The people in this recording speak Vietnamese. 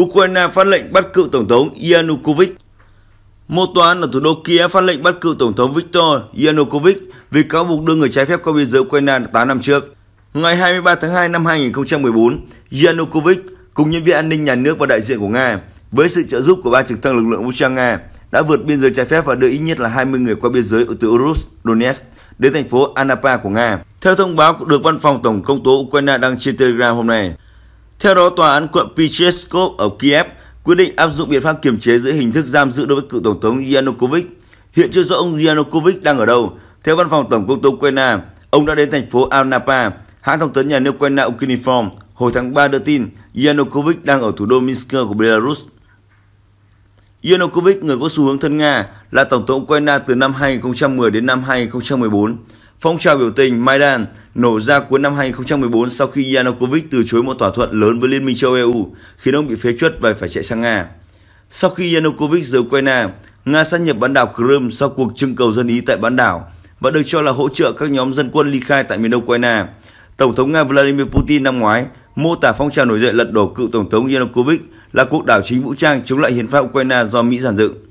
Ukraine phát lệnh bắt cựu Tổng thống Yanukovych. Một tòa án ở thủ đô Kiev phát lệnh bắt cựu Tổng thống Viktor Yanukovych vì cáo buộc đưa người trái phép qua biên giới Ukraine 8 năm trước. Ngày 23 tháng 2 năm 2014, Yanukovych cùng nhân viên an ninh nhà nước và đại diện của Nga với sự trợ giúp của ba trực thăng lực lượng vũ trang Nga đã vượt biên giới trái phép và đưa ít nhất là 20 người qua biên giới từ Urus, Donetsk đến thành phố Anapa của Nga. Theo thông báo được Văn phòng Tổng công tố Ukraine đăng trên Telegram hôm nay, theo đó, tòa án quận Picheskov ở Kiev quyết định áp dụng biện pháp kiềm chế dưới hình thức giam giữ đối với cựu tổng thống Yanukovych. Hiện chưa rõ ông Yanukovych đang ở đâu. Theo văn phòng tổng công tố Ukraine, ông đã đến thành phố Anapa. Hãng thông tấn nhà nước Ukraine Ukrinform hồi tháng 3 đưa tin Yanukovych đang ở thủ đô Minsk của Belarus. Yanukovych, người có xu hướng thân Nga, là tổng thống Ukraine từ năm 2010 đến năm 2014. Phong trào biểu tình Maidan nổ ra cuối năm 2014 sau khi Yanukovych từ chối một thỏa thuận lớn với Liên minh châu EU, khiến ông bị phế truất và phải chạy sang Nga. Sau khi Yanukovych rời Ukraine, Nga sát nhập bán đảo Crimea sau cuộc trưng cầu dân Ý tại bán đảo và được cho là hỗ trợ các nhóm dân quân ly khai tại miền đông Ukraine. Tổng thống Nga Vladimir Putin năm ngoái mô tả phong trào nổi dậy lật đổ cựu Tổng thống Yanukovych là cuộc đảo chính vũ trang chống lại hiến pháp Ukraine do Mỹ giàn dựng.